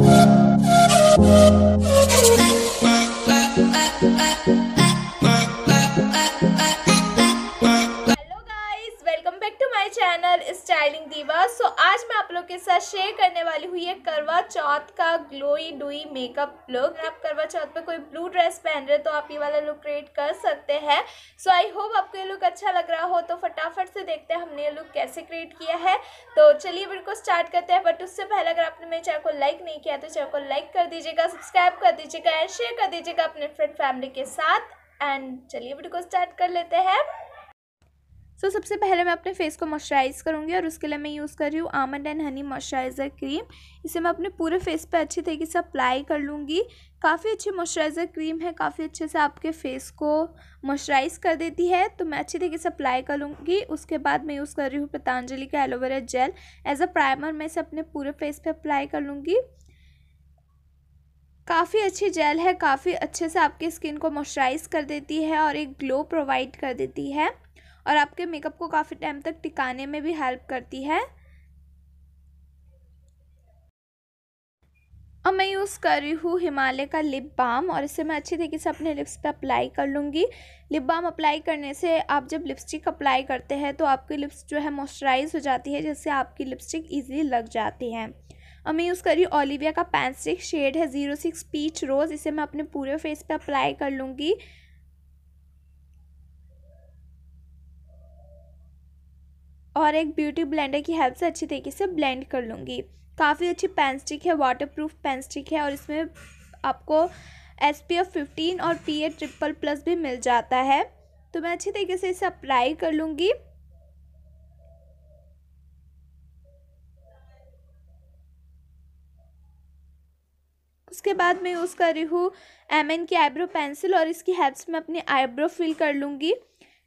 Música styling दीवा सो आज मैं आप लोग के साथ शेयर करने वाली हुई है करवा चौथ का ग्लोई डुई मेकअप लुक अगर आप करवा चौथ पे कोई ब्लू ड्रेस पहन रहे तो आप ये वाला लुक क्रिएट कर सकते हैं सो आई होप आपको ये लुक अच्छा लग रहा हो तो फटाफट से देखते हैं हमने ये लुक कैसे क्रिएट किया है तो चलिए बिल्कुल स्टार्ट करते हैं बट उससे पहले अगर आपने मेरे चैनल को लाइक नहीं किया तो चैनल को लाइक कर दीजिएगा सब्सक्राइब कर दीजिएगा एंड शेयर कर दीजिएगा अपने फ्रेंड फैमिली के साथ एंड चलिए वीडियो को स्टार्ट कर लेते हैं सो so, सबसे पहले मैं अपने फेस को मॉइस्चराइज़ करूँगी और उसके लिए मैं यूज़ कर रही हूँ almond and honey moisturiser cream इसे मैं अपने पूरे फेस पे अच्छी तरीके से अप्लाई कर लूँगी काफ़ी अच्छी मॉइस्चराइज़र क्रीम है काफ़ी अच्छे से आपके फेस को मॉइस्चराइज़ कर देती है तो मैं अच्छी तरीके से अप्लाई कर लूँगी उसके बाद मैं यूज़ कर रही हूँ पतंजलि का aloe vera gel as a primer मैं इसे अपने पूरे फेस पर अप्लाई कर लूँगी काफ़ी अच्छी जेल है काफ़ी अच्छे से आपकी स्किन को मॉइस्चराइज़ कर देती है और एक ग्लो प्रोवाइड कर देती है और आपके मेकअप को काफ़ी टाइम तक टिकाने में भी हेल्प करती है और मैं यूज़ कर रही हूँ हिमालय का लिप बाम और इसे मैं अच्छी तरीके से अपने लिप्स पे अप्लाई कर लूँगी लिप बाम अप्लाई करने से आप जब लिपस्टिक अप्लाई करते हैं तो आपकी लिप्स जो है मॉइस्चराइज हो जाती है जिससे आपकी लिपस्टिक ईजिली लग जाती है और मैं यूज़ कर रही हूँ ओलिविया का पैंस्टिक शेड है ज़ीरो सिक्स पीच रोज़ इसे मैं अपने पूरे फेस पर अप्लाई कर लूँगी और एक ब्यूटी ब्लेंडर की हेल्प से अच्छी तरीके से ब्लेंड कर लूँगी काफ़ी अच्छी पेन स्टिक है वाटर प्रूफ पेन स्टिक है और इसमें आपको एस पी एफ फिफ्टीन और पी ए ट्रिपल प्लस भी मिल जाता है तो मैं अच्छी तरीके से इसे अप्लाई कर लूँगी उसके बाद मैं यूज़ कर रही हूँ एम एन की आईब्रो पेंसिल और इसकी हेल्प से मैं अपनी आईब्रो फिल कर लूँगी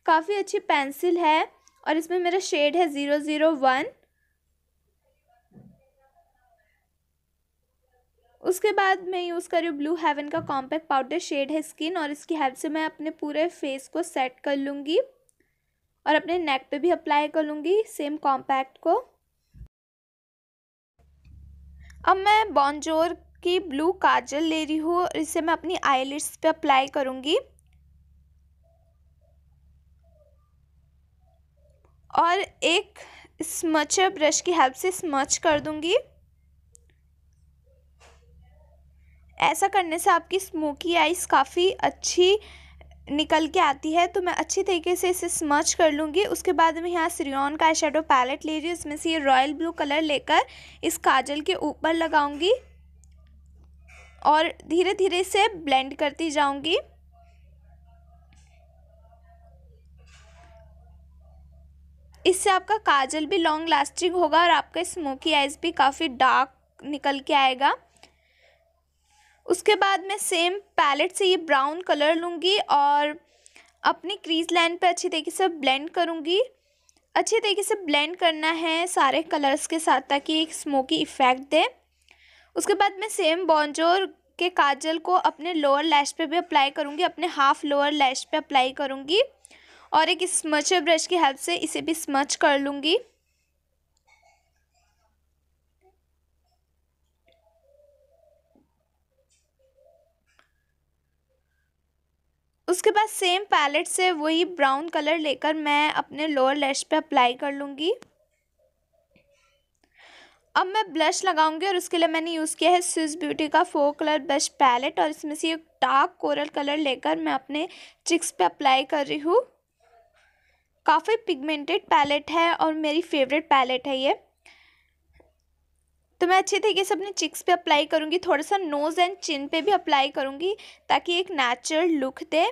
काफ़ी अच्छी पेंसिल है और इसमें मेरा शेड है ज़ीरो ज़ीरो वन उसके बाद मैं यूज़ कर रही हूँ ब्लू हेवन का कॉम्पैक्ट पाउडर शेड है स्किन और इसकी हेल्प से मैं अपने पूरे फेस को सेट कर लूँगी और अपने नेक पे भी अप्लाई कर लूँगी सेम कॉम्पैक्ट को अब मैं बॉन्जोर की ब्लू काजल ले रही हूँ और इसे मैं अपनी आईलिड्स पे अप्लाई करूँगी और एक स्मचर ब्रश की हेल्प से स्मच कर दूंगी ऐसा करने से आपकी स्मोकी आइस काफ़ी अच्छी निकल के आती है तो मैं अच्छी तरीके से इसे स्मच कर लूँगी उसके बाद मैं यहाँ सिरियन का शेडो पैलेट ले रही हूँ इसमें से ये रॉयल ब्लू कलर लेकर इस काजल के ऊपर लगाऊँगी और धीरे धीरे इसे ब्लेंड करती जाऊँगी इससे आपका काजल भी लॉन्ग लास्टिंग होगा और आपका स्मोकी आइज़ भी काफ़ी डार्क निकल के आएगा उसके बाद मैं सेम पैलेट से ये ब्राउन कलर लूँगी और अपनी क्रीज लाइन पे अच्छी तरीके से ब्लेंड करूँगी अच्छी तरीके से ब्लेंड करना है सारे कलर्स के साथ ताकि एक स्मोकी इफ़ेक्ट दे उसके बाद मैं सेम बॉन्जोर के काजल को अपने लोअर लैश पे भी अप्लाई करूँगी अपने हाफ़ लोअर लैश पे अप्लाई करूँगी और एक स्मचर ब्रश की हेल्प से इसे भी स्मच कर लूँगी उसके बाद सेम पैलेट से वही ब्राउन कलर लेकर मैं अपने लोअर लैश पे अप्लाई कर लूँगी अब मैं ब्लश लगाऊंगी और उसके लिए मैंने यूज़ किया है स्विस ब्यूटी का फोर कलर ब्रश पैलेट और इसमें से एक डार्क कोरल कलर लेकर मैं अपने चिक्स पे अप्लाई कर रही हूँ काफ़ी पिगमेंटेड पैलेट है और मेरी फेवरेट पैलेट है ये तो मैं अच्छे तरीके से अपने चिक्स पे अप्लाई करूँगी थोड़ा सा नोज़ एंड चिन पे भी अप्लाई करूँगी ताकि एक नेचुरल लुक दे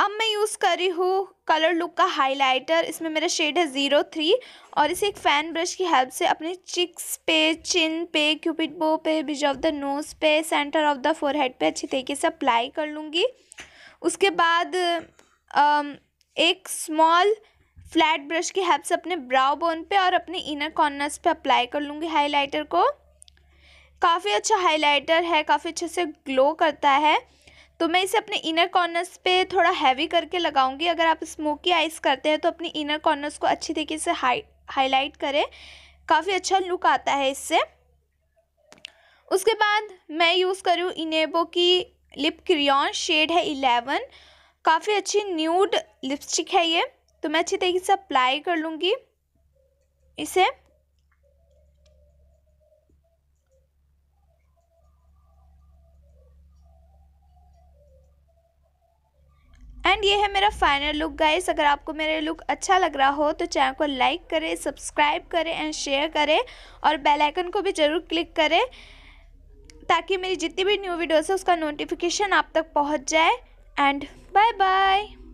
अब मैं यूज़ कर रही हूँ कलर लुक का हाइलाइटर इसमें मेरा शेड है ज़ीरो थ्री और इसे एक फ़ैन ब्रश की हेल्प से अपने चिक्स पे चिन पे क्यूपिड बो पे बिज ऑफ द नोज़ पे सेंटर ऑफ द फोरहेड पे अच्छी तरीके से अप्लाई कर लूँगी उसके बाद एक स्मॉल फ्लैट ब्रश की हेल्प से अपने ब्राउ बोन पे और अपने इनर कॉर्नर्स पे अप्लाई कर लूँगी हाइलाइटर को काफ़ी अच्छा हाइलाइटर है काफ़ी अच्छे से ग्लो करता है तो मैं इसे अपने इनर कॉर्नर्स पे थोड़ा हैवी करके लगाऊंगी अगर आप स्मोकी आइस करते हैं तो अपने इनर कॉर्नर्स को अच्छी तरीके से हाई हाईलाइट करें काफ़ी अच्छा लुक आता है इससे उसके बाद मैं यूज़ करूँ इनेबो की लिप क्रियॉन शेड है इलेवन काफ़ी अच्छी न्यूड लिपस्टिक है ये तो मैं अच्छी तरीके से अप्लाई कर लूँगी इसे एंड ये है मेरा फाइनल लुक गाइस अगर आपको मेरा लुक अच्छा लग रहा हो तो चैनल को लाइक करें सब्सक्राइब करें एंड शेयर करें और बेल आइकन को भी ज़रूर क्लिक करें ताकि मेरी जितनी भी न्यू वीडियोस है उसका नोटिफिकेशन आप तक पहुंच जाए एंड बाय बाय